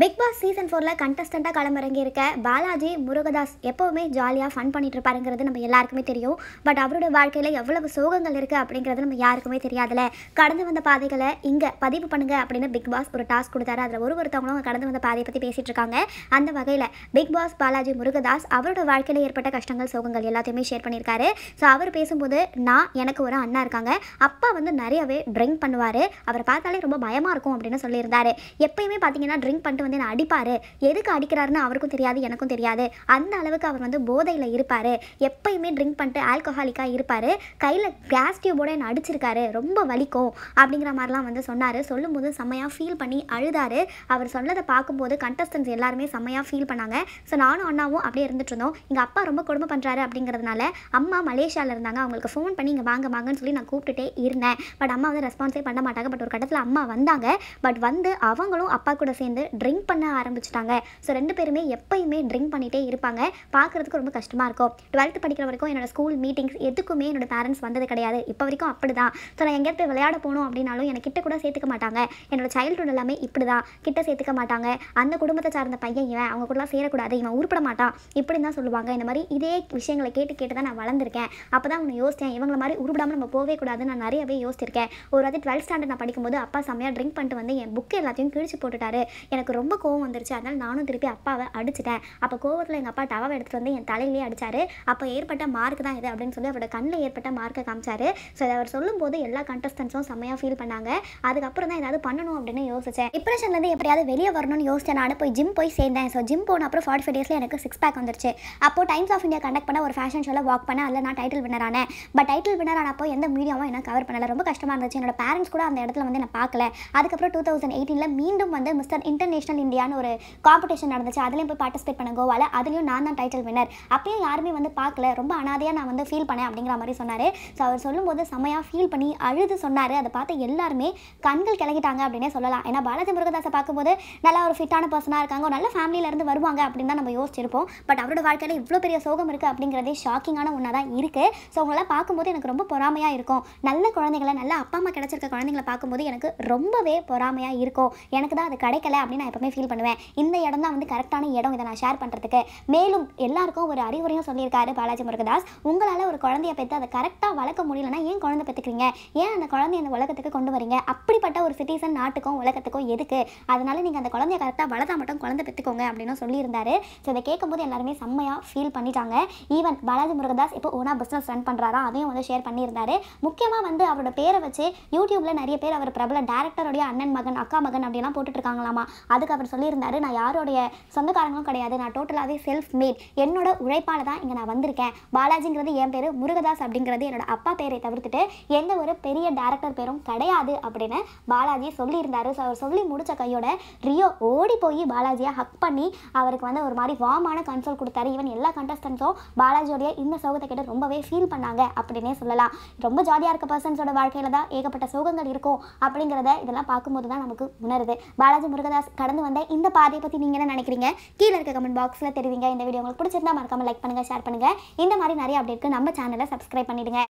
big Boss season ஃபோரில் கண்டஸ்டண்ட்டாக களமிறங்கி இருக்க பாலாஜி முருகதாஸ் எப்போவுமே ஜாலியாக ஃபன் பண்ணிட்டு இருப்பாருங்கிறது நம்ம எல்லாருக்குமே தெரியும் பட் அவரோட வாழ்க்கையில் எவ்வளவு சோகங்கள் இருக்குது அப்படிங்கிறது நம்ம யாருக்குமே தெரியாதுல கடந்து வந்த பாதைகளை இங்கே பதிவு பண்ணுங்கள் அப்படின்னு பிக் பாஸ் ஒரு டாஸ்க் கொடுத்தாரு அதில் ஒரு ஒருத்தவங்களும் கடந்து வந்த பாதையை பற்றி பேசிகிட்டு இருக்காங்க அந்த வகையில் பிக் பாஸ் பாலாஜி முருகதாஸ் அவரோட வாழ்க்கையில் ஏற்பட்ட கஷ்டங்கள் சோகங்கள் எல்லாத்தையுமே ஷேர் பண்ணியிருக்காரு ஸோ அவர் பேசும்போது நான் எனக்கு ஒரு அண்ணா இருக்காங்க அப்பா வந்து நிறையவே ட்ரிங்க் பண்ணுவார் அவரை பார்த்தாலே ரொம்ப பயமாக இருக்கும் அப்படின்னு சொல்லியிருந்தாரு எப்பயுமே பார்த்தீங்கன்னா ட்ரிங்க் பண்ணிட்டு வந்து என்னை அடிப்பார் எதுக்கு அடிக்கிறாருன்னு அவருக்கும் தெரியாது எனக்கும் தெரியாது அந்த அளவுக்கு அவர் வந்து போதையில் இருப்பார் எப்பயுமே ட்ரிங்க் பண்ணிட்டு ஆல்கஹாலிக்காக இருப்பார் கையில் கேஸ் டியூபோட என்னை அடிச்சிருக்காரு ரொம்ப வலிக்கும் அப்படிங்கிற மாதிரிலாம் வந்து சொன்னார் சொல்லும்போது செம்மையாக ஃபீல் பண்ணி அழுதார் அவர் சொன்னதை பார்க்கும்போது கண்டஸ்டன்ஸ் எல்லாருமே செம்மையாக ஃபீல் பண்ணாங்க ஸோ நானும் அண்ணாவும் அப்படியே இருந்துட்டு இருந்தோம் எங்கள் அப்பா ரொம்ப கொடுமை பண்ணுறாரு அப்படிங்கிறதுனால அம்மா மலேசியாவில் இருந்தாங்க அவங்களுக்கு ஃபோன் பண்ணி இங்கே வாங்க வாங்கன்னு சொல்லி நான் கூப்பிட்டுட்டே இருந்தேன் பட் அம்மா வந்து ரெஸ்பான்ஸே பண்ண மாட்டாங்க பட் ஒரு கட்டத்தில் அம்மா வந்தாங்க பட் வந்து அவங்களும் அப்பா கூட சேர்ந்து ட்ரிங்க் பண்ண ஆரம்பிச்சிட்டாங்க ஸோ ரெண்டு பேருமே எப்பயுமே ட்ரிங்க் பண்ணிகிட்டே இருப்பாங்க பார்க்குறதுக்கு ரொம்ப கஷ்டமாக இருக்கும் டுவெல்த்து படிக்கிற வரைக்கும் என்னோடய ஸ்கூல் மீட்டிங்ஸ் எதுக்குமே என்னோடய பேரண்ட்ஸ் வந்தது கிடையாது இப்போ வரைக்கும் அப்படி தான் ஸோ நான் எங்கேயாவது போய் விளையாட போகணும் அப்படின்னாலும் எனக்கு கிட்ட கூட சேர்த்துக்க மாட்டாங்க என்னோடய சைல்டுஹுட் எல்லாமே இப்படி தான் கிட்ட சேர்த்துக்க மாட்டாங்க அந்த குடும்பத்தை சார்ந்த பையன் இவன் அவங்க கூடலாம் சேரக்கூடாது இவன் உருப்பட மாட்டான் இப்படின்னு தான் சொல்லுவாங்க இந்த மாதிரி இதே விஷயங்களை கேட்டு கேட்டு தான் நான் வளர்ந்துருக்கேன் அப்போ தான் உன்னை யோசித்தேன் இவங்களை மாதிரி உருப்படாமல் நம்ம போகவே கூடாதுன்னு நான் நிறையவே யோசிச்சிருக்கேன் ஒரு வாட்டி டுவெல்த் ஸ்டாண்டர்ட் நான் படிக்கும்போது அப்பா செம்மையாக ட்ரிங்க் பண்ணிட்டு வந்து என் புக்கு எல்லாத்தையும் கிழிச்சு போட்டுட்டாரு எனக்கு ரொம்ப கோவம் வந்துருச்சு அதனால் நானும் திருப்பி அப்பாவை அடிச்சிட்டேன் அப்போ கோவத்தில் எங்கள் அப்பா டவாவை எடுத்துகிட்டு வந்து என் தலையிலேயே அடித்தார் அப்போ ஏற்பட்ட மார்க் தான் இது அப்படின்னு சொல்லி அவரோட கண்ணில் ஏற்பட்ட மார்க்கை காமிச்சார் ஸோ அவர் சொல்லும்போது எல்லா கண்டஸ்டன்ஸும் செம்மையாக ஃபீல் பண்ணாங்க அதுக்கப்புறம் தான் ஏதாவது பண்ணணும் அப்படின்னு யோசிச்சேன் டிப்ரெஷன்லேருந்து எப்படியாவது வெளியே வரணும்னு யோசிச்சேன் நான் போய் ஜிம் போய் சேர்ந்தேன் ஸோ ஜிம் போன அப்புறம் ஃபார்ட்டி ஃபைவ் டேஸில் எனக்கு சிக்ஸ் பேக் வந்துருச்சு அப்போ டைம்ஸ் ஆஃப் இந்தியா கண்டக்ட் பண்ண ஒரு ஃபேஷன் ஷோவில் வாக் பண்ண அதில் நான் டைட்டில் வினரானேன் பட் டைட்டில் வின்னர் எந்த மீடியாவும் எனக்கு கவர் பண்ணலை ரொம்ப கஷ்டமாக இருந்துச்சு என்னோட பேரண்ட்ஸ் கூட அந்த இடத்துல வந்து நான் பார்க்கல அதுக்கப்புறம் டூ தௌசண்ட் எயிட்டீனில் மீண்டும் வந்து மிஸ்டர் இன்டர்நேஷனல் டிவிஷனல் இந்தியான்னு ஒரு காம்படிஷன் நடந்துச்சு அதுலேயும் போய் பார்ட்டிசிபேட் பண்ண கோவால அதுலேயும் நான் தான் டைட்டில் வினர் அப்பயும் யாருமே வந்து பார்க்கல ரொம்ப அனாதையாக நான் வந்து ஃபீல் பண்ணேன் அப்படிங்கிற மாதிரி சொன்னார் ஸோ அவர் சொல்லும்போது செமையாக ஃபீல் பண்ணி அழுது சொன்னார் அதை பார்த்து எல்லாருமே கண்கள் கிளகிட்டாங்க அப்படின்னே சொல்லலாம் ஏன்னா பாலாஜி முருகதாசை பார்க்கும்போது நல்லா ஒரு ஃபிட்டான பர்சனாக இருக்காங்க ஒரு நல்ல ஃபேமிலியிலேருந்து வருவாங்க அப்படின்னு தான் நம்ம யோசிச்சிருப்போம் பட் அவரோட வாழ்க்கையில் இவ்வளோ பெரிய சோகம் இருக்குது அப்படிங்கிறதே ஷாக்கிங்கான ஒன்றா தான் இருக்குது ஸோ அவங்களாம் பார்க்கும்போது எனக்கு ரொம்ப பொறாமையாக இருக்கும் நல்ல குழந்தைகளை நல்ல அப்பா அம்மா கிடச்சிருக்க குழந்தைங்களை பார்க்கும்போது எனக்கு ரொம்பவே பொறாமையாக இருக்கும் எனக்கு தான் அது கிடைக்கல அப்படின்னு நான் எப்பவுமே ஃபீல் பண்ணுவேன் இந்த இடம் தான் வந்து கரெக்டான இடம் இதை நான் ஷேர் பண்ணுறதுக்கு மேலும் எல்லாருக்கும் ஒரு அறிவுரையும் சொல்லியிருக்காரு பாலாஜி முருகதாஸ் உங்களால் ஒரு குழந்தைய பெற்று அதை கரெக்டாக வளர்க்க முடியலன்னா ஏன் குழந்தை பெற்றுக்கிறீங்க ஏன் அந்த குழந்தைய அந்த உலகத்துக்கு கொண்டு வரீங்க அப்படிப்பட்ட ஒரு சிட்டிசன் நாட்டுக்கும் உலகத்துக்கும் எதுக்கு அதனால நீங்கள் அந்த குழந்தைய கரெக்டாக வளர்த்தா மட்டும் குழந்தை பெற்றுக்கோங்க அப்படின்னு சொல்லியிருந்தாரு ஸோ இதை கேட்கும்போது எல்லாருமே செம்மையாக ஃபீல் பண்ணிட்டாங்க ஈவன் பாலாஜி முருகதாஸ் இப்போ ஓனா பிஸ்னஸ் ரன் பண்ணுறாரா அதையும் வந்து ஷேர் பண்ணியிருந்தாரு முக்கியமாக வந்து அவரோட பேரை வச்சு யூடியூப்ல நிறைய பேர் அவர் பிரபல டேரக்டருடைய அண்ணன் மகன் அக்கா மகன் அப்படிலாம் இருக்காங்களாமா அது அதுக்கு அவர் சொல்லியிருந்தாரு நான் யாரோடைய சொந்தக்காரங்களும் கிடையாது நான் டோட்டலாகவே செல்ஃப் மேட் என்னோட உழைப்பால் தான் இங்கே நான் வந்திருக்கேன் பாலாஜிங்கிறது என் பேர் முருகதாஸ் அப்படிங்கிறது என்னோட அப்பா பேரை தவிர்த்துட்டு எந்த ஒரு பெரிய டேரக்டர் பேரும் கிடையாது அப்படின்னு பாலாஜி சொல்லியிருந்தாரு ஸோ அவர் சொல்லி முடித்த கையோட ரியோ ஓடி போய் பாலாஜியை ஹக் பண்ணி அவருக்கு வந்து ஒரு மாதிரி வாமான கன்சோல் கொடுத்தாரு ஈவன் எல்லா கண்டஸ்டன்ஸும் பாலாஜியோடைய இந்த சோகத்தை கேட்டு ரொம்பவே ஃபீல் பண்ணாங்க அப்படின்னே சொல்லலாம் ரொம்ப ஜாலியாக இருக்க பர்சன்ஸோட வாழ்க்கையில் தான் ஏகப்பட்ட சோகங்கள் இருக்கும் அப்படிங்கிறத இதெல்லாம் பார்க்கும்போது தான் நமக்கு உணருது பாலாஜி முருகதாஸ் கடந்த கடந்து வந்த இந்த பாதையை பற்றி நீங்கள் என்ன நினைக்கிறீங்க கீழே இருக்க கமெண்ட் பாக்ஸில் தெரிவிங்க இந்த வீடியோ உங்களுக்கு பிடிச்சிருந்தா மறக்காமல் லைக் பண்ணுங்கள் ஷேர் பண்ணுங்கள் இந்த மாதிரி நிறைய அப்டேட்க்கு நம்ம சேனலை சப்ஸ்கிரைப் பண்ணிவிடுங்க